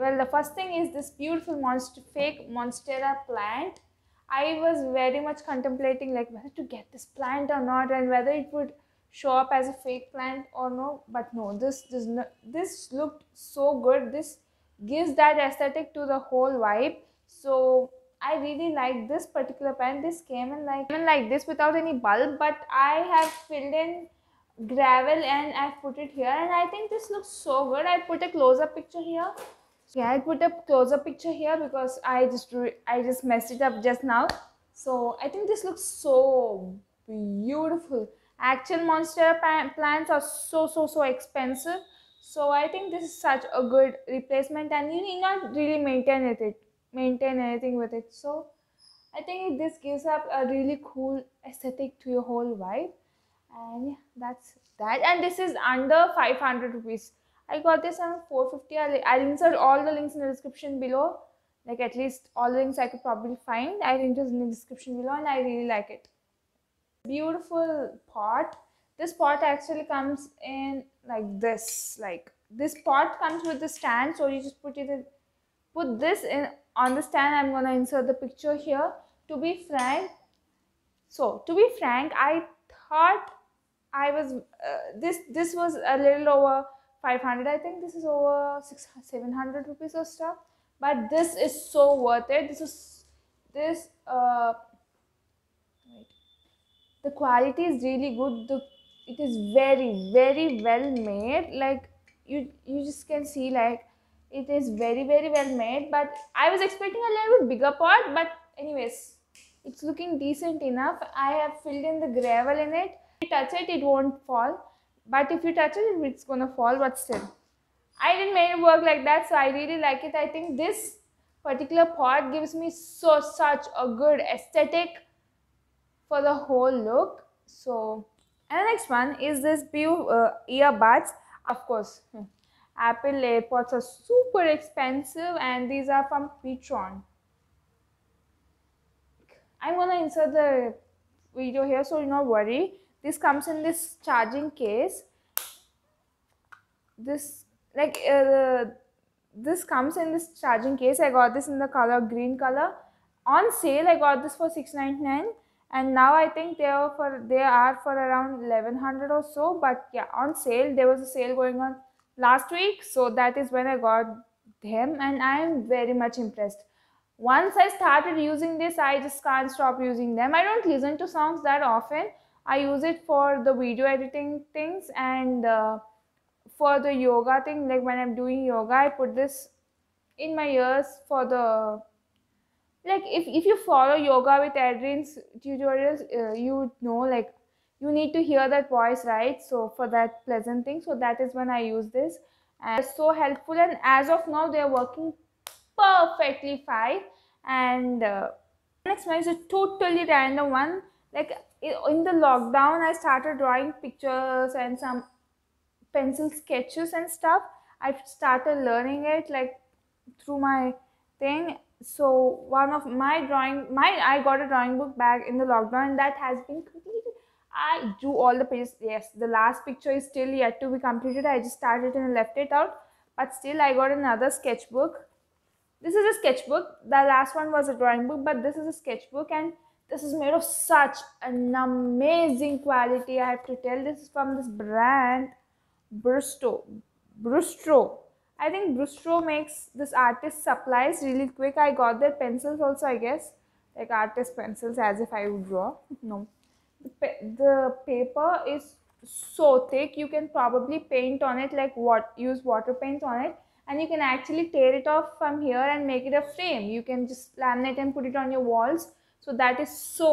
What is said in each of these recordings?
Well, the first thing is this beautiful monster, fake Monstera plant. I was very much contemplating like whether to get this plant or not and whether it would show up as a fake plant or no but no this does not this looked so good this gives that aesthetic to the whole vibe so i really like this particular plant this came in like even like this without any bulb but i have filled in gravel and i've put it here and i think this looks so good i put a closer picture here yeah i put a closer picture here because i just i just messed it up just now so i think this looks so beautiful actual monster plants are so so so expensive so i think this is such a good replacement and you need not really maintain it, it maintain anything with it so i think this gives up a really cool aesthetic to your whole vibe and yeah that's that and this is under 500 rupees I got this around 450. I'll, I'll insert all the links in the description below. Like at least all the links I could probably find. I'll insert in the description below and I really like it. Beautiful pot. This pot actually comes in like this. Like this pot comes with the stand. So you just put it in, put this in on the stand. I'm gonna insert the picture here. To be frank, so to be frank, I thought I was uh, this this was a little over 500 i think this is over 6 700 rupees or stuff but this is so worth it this is this uh wait. the quality is really good the it is very very well made like you you just can see like it is very very well made but i was expecting a little bit bigger pot but anyways it's looking decent enough i have filled in the gravel in it touch it it won't fall but if you touch it it's gonna fall but still i did many work like that so i really like it i think this particular pot gives me so such a good aesthetic for the whole look so and the next one is this pew uh, earbuds of course hmm, apple airpods are super expensive and these are from petron i'm gonna insert the video here so do not worry this comes in this charging case this like uh, this comes in this charging case i got this in the color green color on sale i got this for 699 and now i think they are for they are for around 1100 or so but yeah on sale there was a sale going on last week so that is when i got them and i am very much impressed once i started using this i just can't stop using them i don't listen to songs that often I use it for the video editing things and uh, for the yoga thing. Like when I'm doing yoga, I put this in my ears for the like if, if you follow yoga with Adrian's tutorials, uh, you know like you need to hear that voice right. So for that pleasant thing, so that is when I use this. And it's so helpful and as of now they're working perfectly fine and uh, next one is a totally random one like in the lockdown i started drawing pictures and some pencil sketches and stuff i started learning it like through my thing so one of my drawing my i got a drawing book back in the lockdown and that has been completed i drew all the pages yes the last picture is still yet to be completed i just started and left it out but still i got another sketchbook this is a sketchbook the last one was a drawing book but this is a sketchbook and this is made of such an amazing quality i have to tell this is from this brand brustro brustro i think brustro makes this artist supplies really quick i got their pencils also i guess like artist pencils as if i would draw no the, pa the paper is so thick you can probably paint on it like what use water paints on it and you can actually tear it off from here and make it a frame you can just laminate and put it on your walls so that is so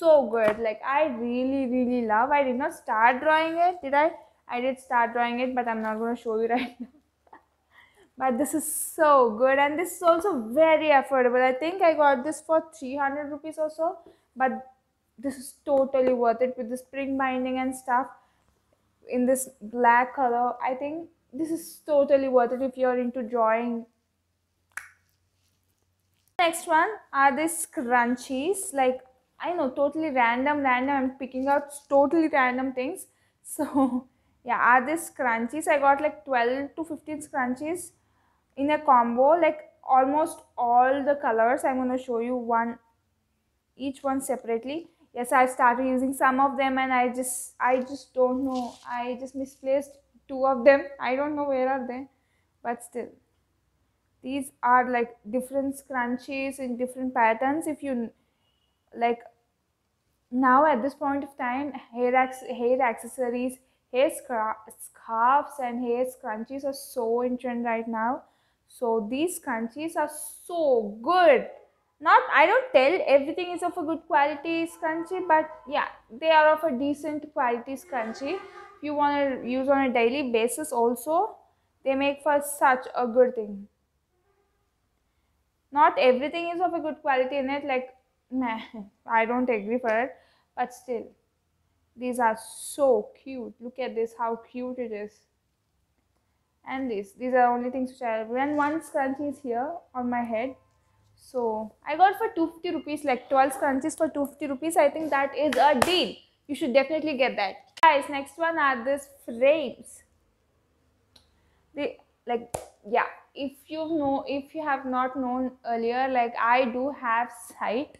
so good like i really really love i did not start drawing it did i i did start drawing it but i'm not going to show you right now but this is so good and this is also very affordable i think i got this for 300 rupees or so but this is totally worth it with the spring binding and stuff in this black color i think this is totally worth it if you're into drawing Next one are these scrunchies. Like I know totally random, random. I'm picking out totally random things. So yeah, are these scrunchies? I got like 12 to 15 scrunchies in a combo. Like almost all the colors. I'm gonna show you one each one separately. Yes, I started using some of them and I just I just don't know. I just misplaced two of them. I don't know where are they, but still these are like different scrunchies in different patterns if you like now at this point of time hair hair accessories hair scarves and hair scrunchies are so in trend right now so these scrunchies are so good not i don't tell everything is of a good quality scrunchie but yeah they are of a decent quality scrunchie if you want to use on a daily basis also they make for such a good thing not everything is of a good quality in it like meh, i don't agree for it but still these are so cute look at this how cute it is and these these are only things which i have and one scrunchie is here on my head so i got for 250 rupees like 12 scrunchies for 250 rupees i think that is a deal you should definitely get that guys next one are these frames they like yeah if you know if you have not known earlier like i do have sight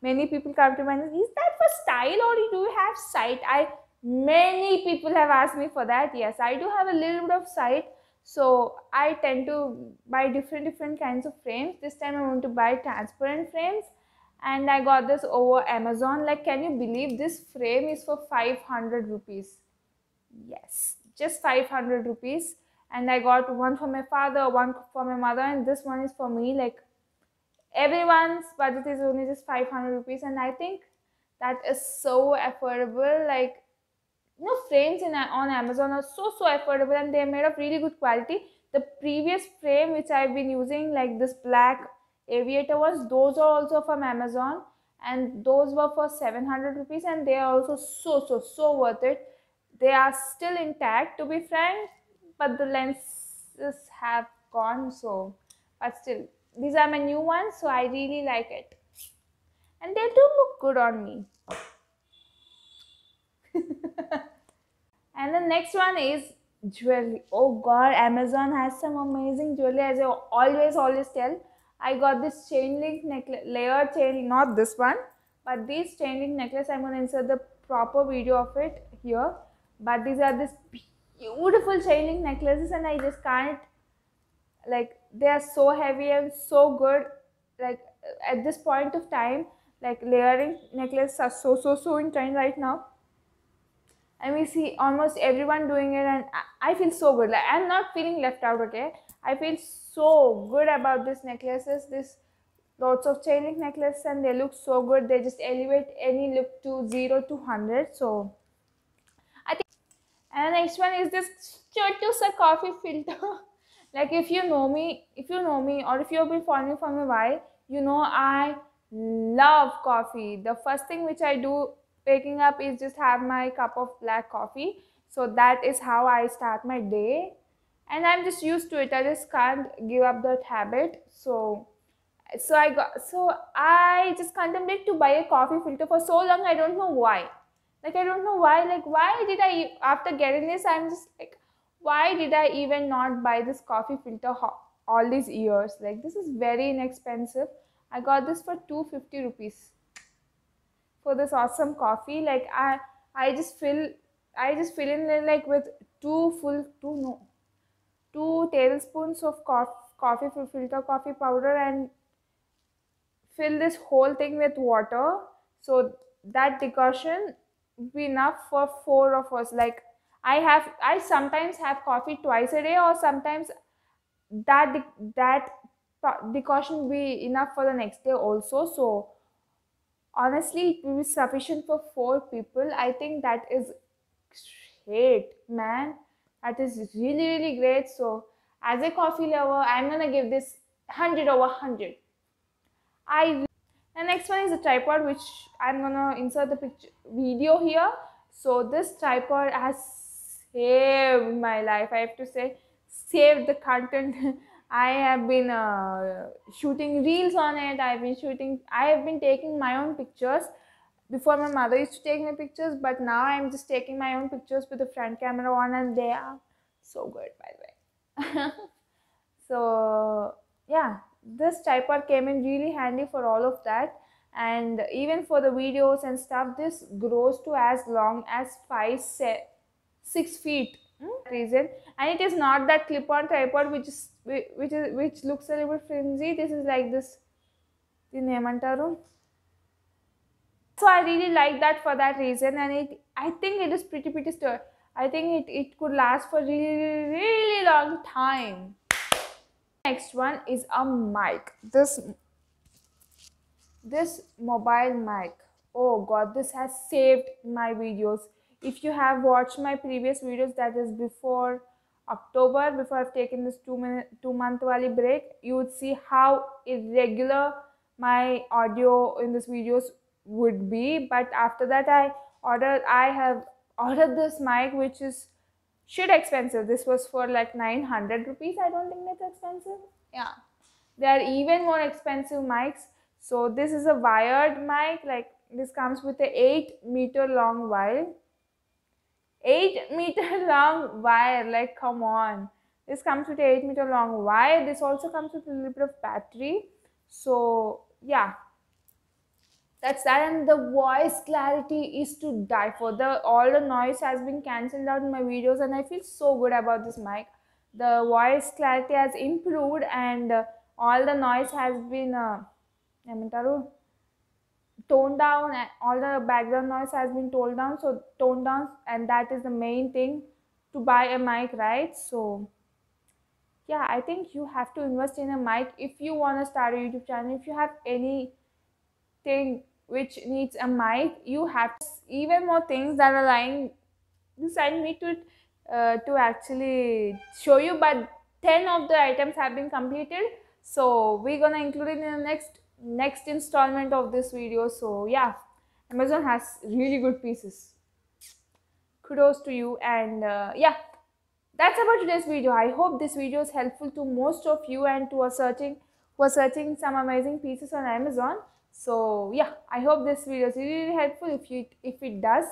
many people come to mind is that for style or do you have sight i many people have asked me for that yes i do have a little bit of sight so i tend to buy different different kinds of frames this time i want to buy transparent frames and i got this over amazon like can you believe this frame is for 500 rupees yes just 500 rupees and I got one for my father, one for my mother, and this one is for me. Like everyone's budget is only just 500 rupees, and I think that is so affordable. Like you know, frames in on Amazon are so so affordable, and they're made of really good quality. The previous frame which I've been using, like this black aviator ones, those are also from Amazon, and those were for 700 rupees, and they are also so so so worth it. They are still intact, to be frank but the lenses have gone so but still these are my new ones so I really like it and they do look good on me and the next one is jewelry oh god Amazon has some amazing jewelry as I always always tell I got this chain link necklace layer chain not this one but this chain link necklace I'm gonna insert the proper video of it here but these are this beautiful chain necklaces and I just can't like they are so heavy and so good like at this point of time like layering necklaces are so so so in trend right now and we see almost everyone doing it and I, feel so good like I'm not feeling left out okay I feel so good about these necklaces this lots of chain link necklaces and they look so good they just elevate any look to 0 to 100 so and next one is this Chertosa coffee filter like if you know me if you know me or if you have been following me for a while you know I love coffee the first thing which I do waking up is just have my cup of black coffee so that is how I start my day and I'm just used to it I just can't give up that habit so so I got so I just contemplate to buy a coffee filter for so long I don't know why like i don't know why like why did i after getting this i'm just like why did i even not buy this coffee filter all these years like this is very inexpensive i got this for 250 rupees for this awesome coffee like i i just fill i just fill in like with two full two no two tablespoons of coffee coffee filter coffee powder and fill this whole thing with water so that decoction be enough for four of us like i have i sometimes have coffee twice a day or sometimes that that precaution be enough for the next day also so honestly it will be sufficient for four people i think that is great man that is really really great so as a coffee lover i'm gonna give this 100 over 100 i the next one is a tripod which I'm gonna insert the picture video here so this tripod has saved my life I have to say saved the content I have been uh, shooting reels on it I've been shooting I have been taking my own pictures before my mother used to take my pictures but now I'm just taking my own pictures with the front camera on and they are so good by the way so yeah this tripod came in really handy for all of that and even for the videos and stuff this grows to as long as 5 6 feet hmm? reason and it is not that clip-on tripod which is which is which looks a little bit flimsy this is like this దీన్ని ఏమంటారు so i really like that for that reason and it i think it is pretty pretty sturdy i think it, it could last for really really long time next one is a mic this this mobile mic oh god this has saved my videos if you have watched my previous videos that is before october before i've taken this two minute two month wali break you would see how irregular my audio in this videos would be but after that i ordered i have ordered this mic which is shit expensive. This was for like 900 rupees. I don't think that's expensive. Yeah. They are even more expensive mics. So this is a wired mic. Like this comes with a 8 meter long wire. 8 meter long wire. Like come on. This comes with 8 meter long wire. This also comes with a little bit of battery. So yeah that's that and the voice clarity is to die for the all the noise has been cancelled out in my videos and i feel so good about this mic the voice clarity has improved and uh, all the noise has been uh, toned down and all the background noise has been toned down so toned down and that is the main thing to buy a mic right so yeah i think you have to invest in a mic if you want to start a youtube channel if you have any thing which needs a mic you have even more things that are lying beside me to uh, to actually show you but 10 of the items have been completed so we're gonna include it in the next next installment of this video so yeah amazon has really good pieces kudos to you and uh, yeah that's about today's video i hope this video is helpful to most of you and to a searching for searching some amazing pieces on amazon so yeah i hope this video is really helpful if you if it does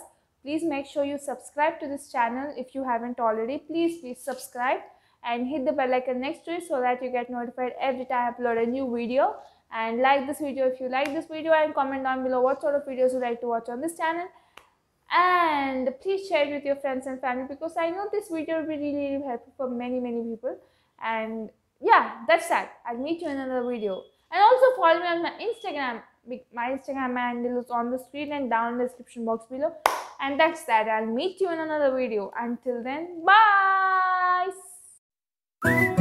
please make sure you subscribe to this channel if you haven't already please please subscribe and hit the bell icon next to it so that you get notified every time i upload a new video and like this video if you like this video and comment down below what sort of videos you like to watch on this channel and please share it with your friends and family because i know this video will be really, really helpful for many many people and yeah that's that i'll meet you in another video and also follow me on my Instagram. My Instagram handle is on the screen and down in the description box below. And that's that. I'll meet you in another video. Until then, bye!